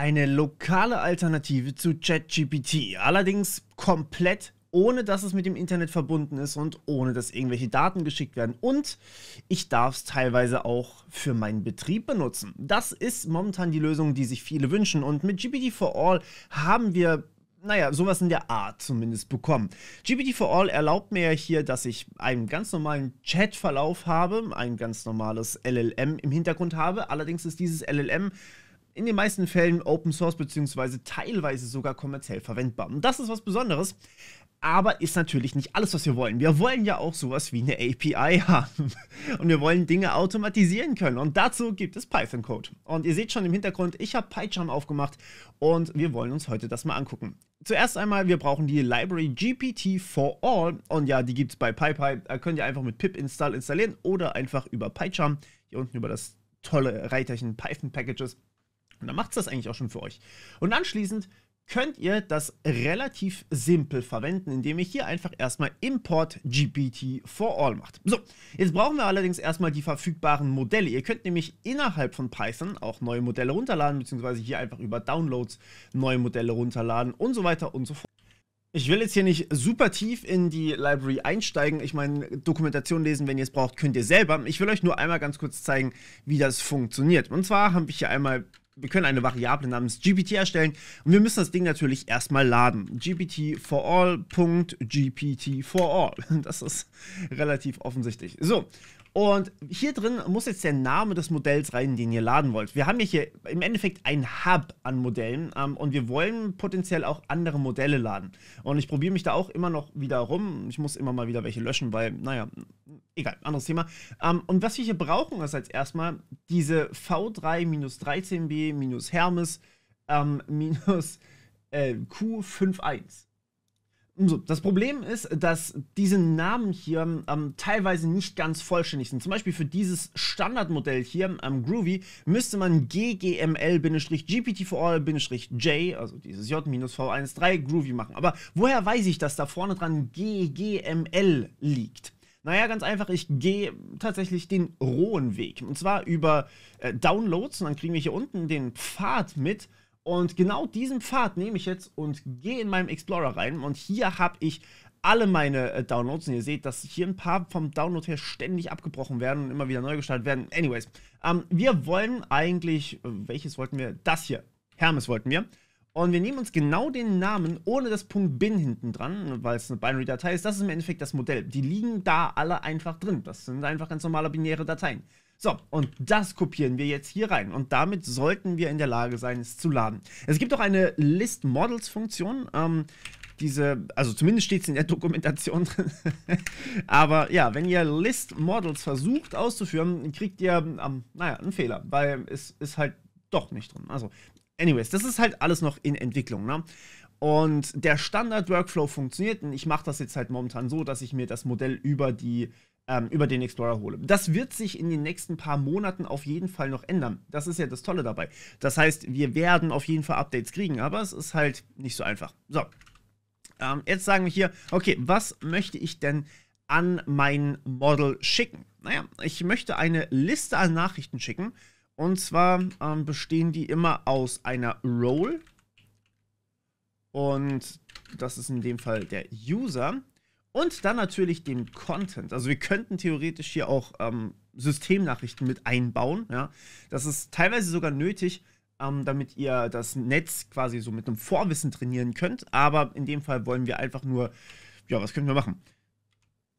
eine lokale Alternative zu ChatGPT. Allerdings komplett ohne dass es mit dem Internet verbunden ist und ohne dass irgendwelche Daten geschickt werden. Und ich darf es teilweise auch für meinen Betrieb benutzen. Das ist momentan die Lösung, die sich viele wünschen. Und mit GPT 4 All haben wir naja, sowas in der Art zumindest bekommen. GPT 4 All erlaubt mir ja hier, dass ich einen ganz normalen Chatverlauf habe, ein ganz normales LLM im Hintergrund habe. Allerdings ist dieses LLM in den meisten Fällen Open Source bzw. teilweise sogar kommerziell verwendbar. Und das ist was Besonderes. Aber ist natürlich nicht alles, was wir wollen. Wir wollen ja auch sowas wie eine API haben. Und wir wollen Dinge automatisieren können. Und dazu gibt es Python-Code. Und ihr seht schon im Hintergrund, ich habe PyCharm aufgemacht und wir wollen uns heute das mal angucken. Zuerst einmal, wir brauchen die Library GPT for All. Und ja, die gibt es bei PyPy. Da könnt ihr einfach mit pip install installieren oder einfach über PyCharm. Hier unten über das tolle Reiterchen Python Packages und dann macht es das eigentlich auch schon für euch. Und anschließend könnt ihr das relativ simpel verwenden, indem ihr hier einfach erstmal Import GPT for All macht. So, jetzt brauchen wir allerdings erstmal die verfügbaren Modelle. Ihr könnt nämlich innerhalb von Python auch neue Modelle runterladen, beziehungsweise hier einfach über Downloads neue Modelle runterladen und so weiter und so fort. Ich will jetzt hier nicht super tief in die Library einsteigen. Ich meine, Dokumentation lesen, wenn ihr es braucht, könnt ihr selber. Ich will euch nur einmal ganz kurz zeigen, wie das funktioniert. Und zwar habe ich hier einmal wir können eine Variable namens GPT erstellen und wir müssen das Ding natürlich erstmal laden. GPT for all. GPT for all. Das ist relativ offensichtlich. So. Und hier drin muss jetzt der Name des Modells rein, den ihr laden wollt. Wir haben hier im Endeffekt ein Hub an Modellen ähm, und wir wollen potenziell auch andere Modelle laden. Und ich probiere mich da auch immer noch wieder rum. Ich muss immer mal wieder welche löschen, weil, naja, egal, anderes Thema. Ähm, und was wir hier brauchen, ist als erstmal diese V3-13b Hermes ähm, minus äh, Q51. So, das Problem ist, dass diese Namen hier ähm, teilweise nicht ganz vollständig sind. Zum Beispiel für dieses Standardmodell hier am ähm, Groovy müsste man GGML-GPT4All-J, also dieses J-V13 Groovy machen. Aber woher weiß ich, dass da vorne dran GGML liegt? Naja, ganz einfach, ich gehe tatsächlich den rohen Weg. Und zwar über äh, Downloads und dann kriegen wir hier unten den Pfad mit. Und genau diesen Pfad nehme ich jetzt und gehe in meinem Explorer rein. Und hier habe ich alle meine äh, Downloads. Und ihr seht, dass hier ein paar vom Download her ständig abgebrochen werden und immer wieder neu gestartet werden. Anyways, ähm, wir wollen eigentlich, äh, welches wollten wir? Das hier. Hermes wollten wir. Und wir nehmen uns genau den Namen ohne das Punkt bin hinten dran, weil es eine Binary-Datei ist. Das ist im Endeffekt das Modell. Die liegen da alle einfach drin. Das sind einfach ganz normale binäre Dateien. So, und das kopieren wir jetzt hier rein. Und damit sollten wir in der Lage sein, es zu laden. Es gibt auch eine List-Models-Funktion. Ähm, diese, also zumindest steht es in der Dokumentation drin. Aber ja, wenn ihr List Models versucht auszuführen, kriegt ihr, ähm, naja, einen Fehler, weil es ist halt doch nicht drin. Also Anyways, das ist halt alles noch in Entwicklung. Ne? Und der Standard-Workflow funktioniert. Und ich mache das jetzt halt momentan so, dass ich mir das Modell über, die, ähm, über den Explorer hole. Das wird sich in den nächsten paar Monaten auf jeden Fall noch ändern. Das ist ja das Tolle dabei. Das heißt, wir werden auf jeden Fall Updates kriegen, aber es ist halt nicht so einfach. So, ähm, jetzt sagen wir hier, okay, was möchte ich denn an mein Model schicken? Naja, ich möchte eine Liste an Nachrichten schicken und zwar ähm, bestehen die immer aus einer Role. Und das ist in dem Fall der User. Und dann natürlich dem Content. Also wir könnten theoretisch hier auch ähm, Systemnachrichten mit einbauen. Ja? Das ist teilweise sogar nötig, ähm, damit ihr das Netz quasi so mit einem Vorwissen trainieren könnt. Aber in dem Fall wollen wir einfach nur, ja, was können wir machen?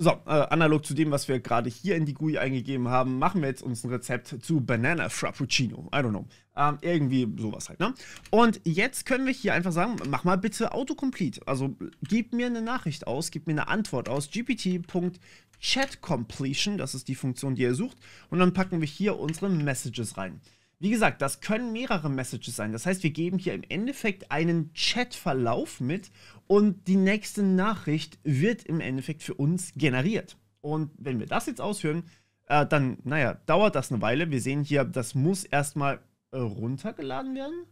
So, äh, analog zu dem, was wir gerade hier in die GUI eingegeben haben, machen wir jetzt uns ein Rezept zu Banana Frappuccino. I don't know. Ähm, irgendwie sowas halt, ne? Und jetzt können wir hier einfach sagen, mach mal bitte Autocomplete. Also gib mir eine Nachricht aus, gib mir eine Antwort aus. gpt.chatcompletion, das ist die Funktion, die ihr sucht. Und dann packen wir hier unsere Messages rein. Wie gesagt, das können mehrere Messages sein. Das heißt, wir geben hier im Endeffekt einen Chatverlauf mit und die nächste Nachricht wird im Endeffekt für uns generiert. Und wenn wir das jetzt ausführen, äh, dann, naja, dauert das eine Weile. Wir sehen hier, das muss erstmal äh, runtergeladen werden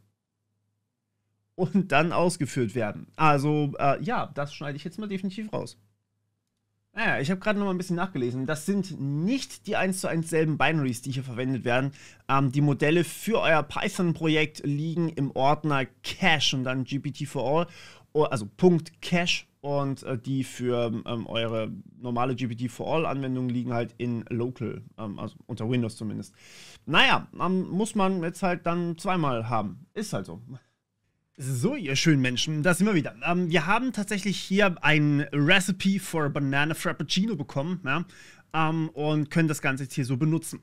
und dann ausgeführt werden. Also, äh, ja, das schneide ich jetzt mal definitiv raus. Naja, ich habe gerade noch mal ein bisschen nachgelesen. Das sind nicht die 1 zu 1 selben Binaries, die hier verwendet werden. Ähm, die Modelle für euer Python-Projekt liegen im Ordner Cache und dann GPT 4 All, oh, also Punkt Cache. Und äh, die für ähm, eure normale GPT 4 All-Anwendung liegen halt in Local, ähm, also unter Windows zumindest. Naja, muss man jetzt halt dann zweimal haben. Ist halt so. So, ihr schönen Menschen, da sind wir wieder. Ähm, wir haben tatsächlich hier ein Recipe for Banana Frappuccino bekommen ja, ähm, und können das Ganze jetzt hier so benutzen.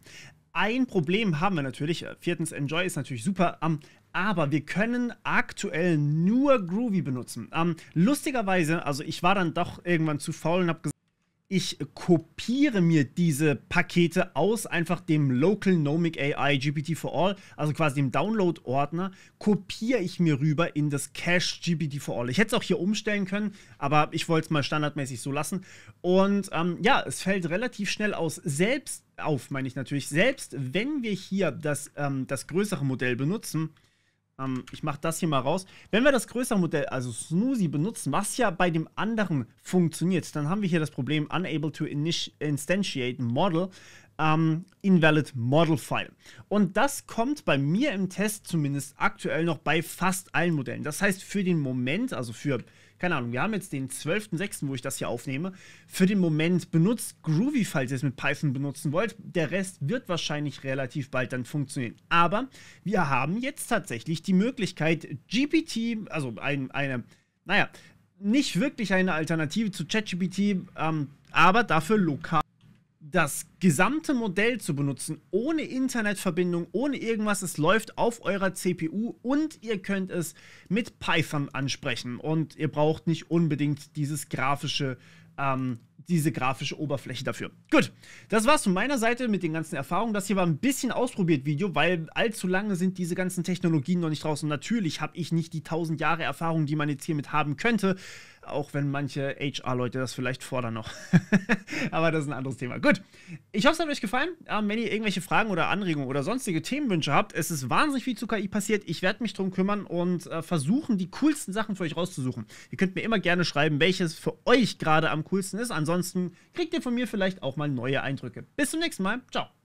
Ein Problem haben wir natürlich. Äh, viertens, Enjoy ist natürlich super. Ähm, aber wir können aktuell nur Groovy benutzen. Ähm, lustigerweise, also ich war dann doch irgendwann zu faul und habe gesagt, ich kopiere mir diese Pakete aus einfach dem Local Nomic AI GPT for All, also quasi dem Download-Ordner, kopiere ich mir rüber in das Cache GPT for All. Ich hätte es auch hier umstellen können, aber ich wollte es mal standardmäßig so lassen. Und ähm, ja, es fällt relativ schnell aus. Selbst auf, meine ich natürlich, selbst wenn wir hier das, ähm, das größere Modell benutzen, ähm, ich mache das hier mal raus. Wenn wir das größere Modell, also Snoozy, benutzen, was ja bei dem anderen funktioniert, dann haben wir hier das Problem Unable to instantiate Model ähm, Invalid Model File. Und das kommt bei mir im Test zumindest aktuell noch bei fast allen Modellen. Das heißt, für den Moment, also für, keine Ahnung, wir haben jetzt den 12.06., wo ich das hier aufnehme, für den Moment benutzt Groovy, falls ihr es mit Python benutzen wollt. Der Rest wird wahrscheinlich relativ bald dann funktionieren. Aber wir haben jetzt tatsächlich die Möglichkeit, GPT, also ein, eine, naja, nicht wirklich eine Alternative zu ChatGPT, ähm, aber dafür lokal das gesamte Modell zu benutzen, ohne Internetverbindung, ohne irgendwas. Es läuft auf eurer CPU und ihr könnt es mit Python ansprechen. Und ihr braucht nicht unbedingt dieses grafische, ähm, diese grafische Oberfläche dafür. Gut, das war's von meiner Seite mit den ganzen Erfahrungen. Das hier war ein bisschen ausprobiert Video, weil allzu lange sind diese ganzen Technologien noch nicht draußen. Natürlich habe ich nicht die 1000 Jahre Erfahrung, die man jetzt hiermit haben könnte auch wenn manche HR-Leute das vielleicht fordern noch. Aber das ist ein anderes Thema. Gut, ich hoffe, es hat euch gefallen. wenn ihr irgendwelche Fragen oder Anregungen oder sonstige Themenwünsche habt, es ist wahnsinnig viel zu KI passiert. Ich werde mich darum kümmern und äh, versuchen, die coolsten Sachen für euch rauszusuchen. Ihr könnt mir immer gerne schreiben, welches für euch gerade am coolsten ist. Ansonsten kriegt ihr von mir vielleicht auch mal neue Eindrücke. Bis zum nächsten Mal. Ciao.